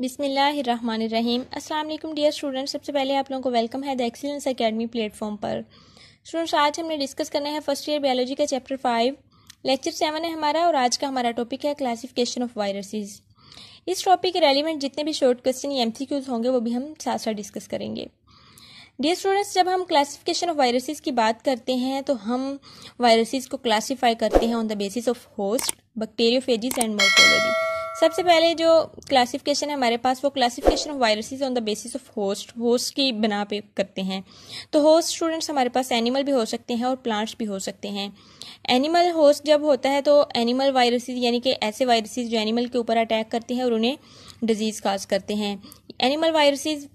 बिसमीम अल्लाम dear students सबसे पहले आप लोगों को वेलकम है द एक्सीलेंस अकेडमी प्लेटफॉर्म पर स्टूडेंट्स आज हमने डिस्कस करना है फर्स्ट ईयर बायोलॉजी का चैप्टर फाइव लेक्चर सेवन है हमारा और आज का हमारा टॉपिक है क्लासिफिकेशन ऑफ वायरसेस इस टॉपिक के रेलिवेंट जितने भी शॉर्ट क्वेश्चन या एम होंगे वो भी हम साथ साथ डिस्कस करेंगे डियर स्टूडेंट्स जब हम क्लासिफिकेशन ऑफ वायरसेस की बात करते हैं तो हम वायरसेस को क्लासीफाई करते हैं on the basis of host bacteriophages and morphology सबसे पहले जो क्लासिफिकेशन है हमारे पास वो classification of viruses on the basis of host host की बना पे करते हैं तो होस्ट स्टूडेंट्स हमारे पास एनिमल भी हो सकते हैं और प्लांट्स भी हो सकते हैं एनिमल होस्ट जब होता है तो एनिमल वायरसेस यानी कि ऐसे वायरसेस जो एनिमल के ऊपर अटैक करते हैं और उन्हें डिजीज़ काज करते हैं एनिमल वायरसेज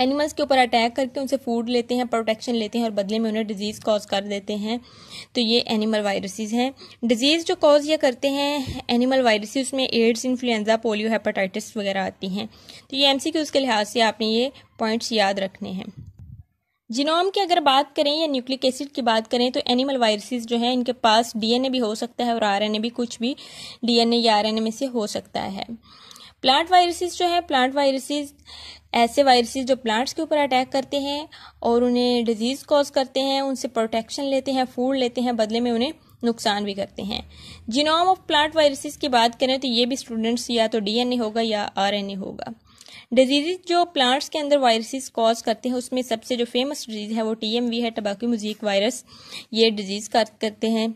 एनिमल्स के ऊपर अटैक करके उनसे फूड लेते हैं प्रोटेक्शन लेते हैं और बदले में उन्हें डिजीज़ कॉज कर देते हैं तो ये एनिमल वायरसेस हैं डिजीज़ जो कॉज ये करते हैं एनिमल वायरसेस में एड्स इन्फ्लुएंजा पोलियो हेपेटाइटिस वगैरह आती हैं तो ये एम के लिहाज से आपने ये पॉइंट्स याद रखने हैं जीनोम की अगर बात करें या न्यूक्लिक एसिड की बात करें तो एनिमल वायरसेस जो हैं इनके पास डीएनए भी हो सकता है और आरएनए भी कुछ भी डीएनए या आरएनए में से हो सकता है प्लांट वायरसेस जो है प्लांट वायरसेस ऐसे वायरसेस जो प्लांट्स के ऊपर अटैक करते हैं और उन्हें डिजीज कॉज करते हैं उनसे प्रोटेक्शन लेते हैं फूड लेते हैं बदले में उन्हें नुकसान भी करते हैं जीनोम ऑफ प्लांट वायरसेस की बात करें तो ये भी स्टूडेंट्स या तो डीएनए होगा या आरएनए होगा डिजीज जो प्लांट्स के अंदर वायरसेस कॉज करते हैं उसमें सबसे जो फेमस डिजीज है वो टीएमवी है टबाकू मुजीक वायरस ये डिजीज करते हैं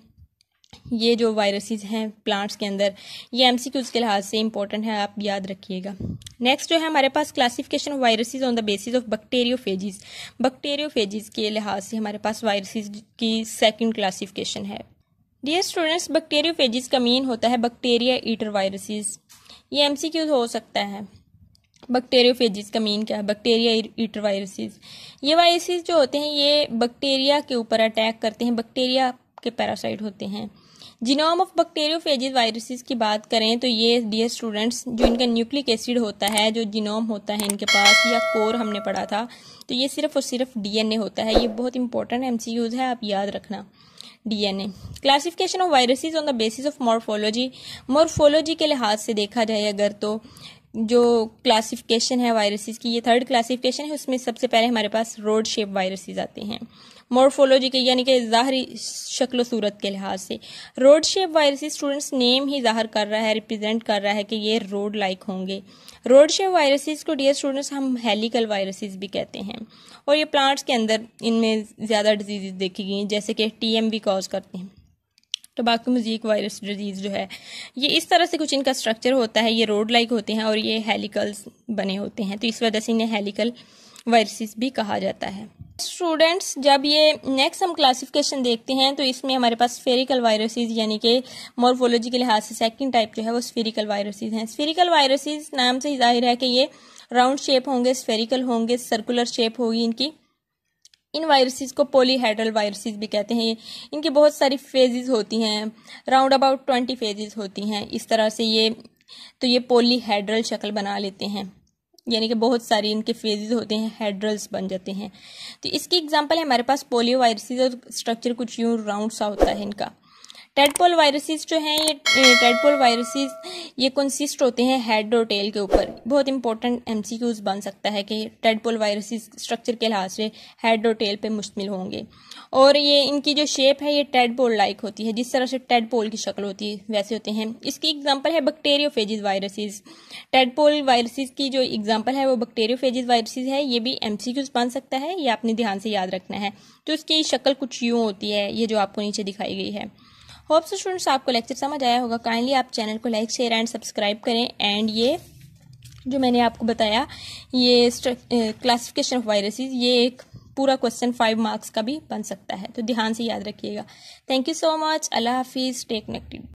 ये जो वायरसेस हैं प्लांट्स के अंदर ये एम के लिहाज से इंपॉर्टेंट है आप याद रखिएगा नेक्स्ट जो है हमारे पास classification of viruses on the basis of bacteriophages phages के लिहाज से हमारे पास वायरसेस की सेकंड क्लासिफिकेशन है डियर स्टूडेंट्स बैक्टेरियोफेजिस का मीन होता है बैक्टीरिया ईटर वायरसेस ये एम हो सकता है बैक्टेरियोफेजिस का मीन क्या है बैक्टीरिया ईटर वायरसेस ये वायरसेस जो होते हैं ये बैक्टीरिया के ऊपर अटैक करते हैं बैक्टीरिया के पैरासाइट होते हैं जीनोम ऑफ बैक्टेरियोफेजिस वायरसेस की बात करें तो ये डियर स्टूडेंट्स जो इनका न्यूक्लिक एसिड होता है जो जीनोम होता है इनके पास या कोर हमने पढ़ा था तो ये सिर्फ और सिर्फ डीएनए होता है ये बहुत इंपॉर्टेंट एमसीक्यूज है आप याद रखना DNA classification of viruses on the basis of morphology morphology के लिहाज से देखा जाए अगर तो जो क्लासिफिकेशन है वायरसेस की ये थर्ड क्लासिफिकेशन है उसमें सबसे पहले हमारे पास रोड शेप वायरसेस आते हैं मोर्फोलॉजी के यानी कि ज़ाहरी शक्ल सूरत के लिहाज से rod shape viruses students name ही ज़ाहर कर रहा है रिप्रेजेंट कर रहा है कि ये रोड लाइक होंगे रोड शेप वायरसेस को डियर स्टूडेंट्स हम हेलिकल वायरसेस भी कहते हैं और ये प्लांट्स के अंदर इनमें ज़्यादा डिजीज़ देखी गई जैसे कि टी एम भी कॉज करते हैं टबाको मजीक वायरस डिजीज़ जो है ये इस तरह से कुछ इनका स्ट्रक्चर होता है ये रोड लाइक होते हैं और ये हेलिकल्स बने होते हैं तो इस वजह से इन्हें हेलिकल वायरसेस भी कहा जाता है स्टूडेंट्स जब ये नेक्स्ट हम क्लासिफिकेशन देखते हैं तो इसमें हमारे पास स्फेरिकल वायरसेस यानी कि मॉर्फोलॉजी के लिहाज से सेकंड टाइप जो है वो स्फेरिकल वायरसेस हैं स्फेरिकल वायरसेस नाम से ही जाहिर है कि ये राउंड शेप होंगे स्फेरिकल होंगे सर्कुलर शेप होगी इनकी इन वायरसेस को पोलीहाइड्रल वायरसेस भी कहते हैं इनकी बहुत सारी फेजेस होती हैं राउंड अबाउट ट्वेंटी फेजेस होती हैं इस तरह से ये तो ये पोलीहाइड्रल शक्ल बना लेते हैं यानी कि बहुत सारी इनके फेजेस होते हैं हेड्रल्स बन जाते हैं तो इसकी एग्जांपल है हमारे पास पोलियो वायरसेस और स्ट्रक्चर कुछ यूँ राउंड सा होता है इनका टेडपोल वायरसेस जो हैं ये टेडपोल वायरसेस ये कंसिस्ट होते हैं हेड और टेल के ऊपर बहुत इंपॉर्टेंट एम बन सकता है कि टेडपोल वायरसेस स्ट्रक्चर के लिहाज से हेड और टेल पे मुश्तमिल होंगे और ये इनकी जो शेप है ये टेडपोल लाइक होती है जिस तरह से टेडपोल की शक्ल होती है वैसे होते हैं इसकी एग्जाम्पल है bacteriophages viruses tadpole viruses की जो एग्जाम्पल है वो बक्टेरियो बक्टेरियोफेजिस वायरसेज है ये भी एम बन सकता है ये आपने ध्यान से याद रखना है तो इसकी शक्ल कुछ यूँ होती है ये जो आपको नीचे दिखाई गई है होप्स स्टूडेंट्स आपको लेक्चर समझ आया होगा काइंडली आप चैनल को लाइक शेयर एंड सब्सक्राइब करें एंड ये जो मैंने आपको बताया ये क्लासिफिकेशन ऑफ वायरसेस ये एक पूरा क्वेश्चन फाइव मार्क्स का भी बन सकता है तो ध्यान से याद रखिएगा थैंक यू सो मच अल्लाह हाफिज़ टेक नेक्टिव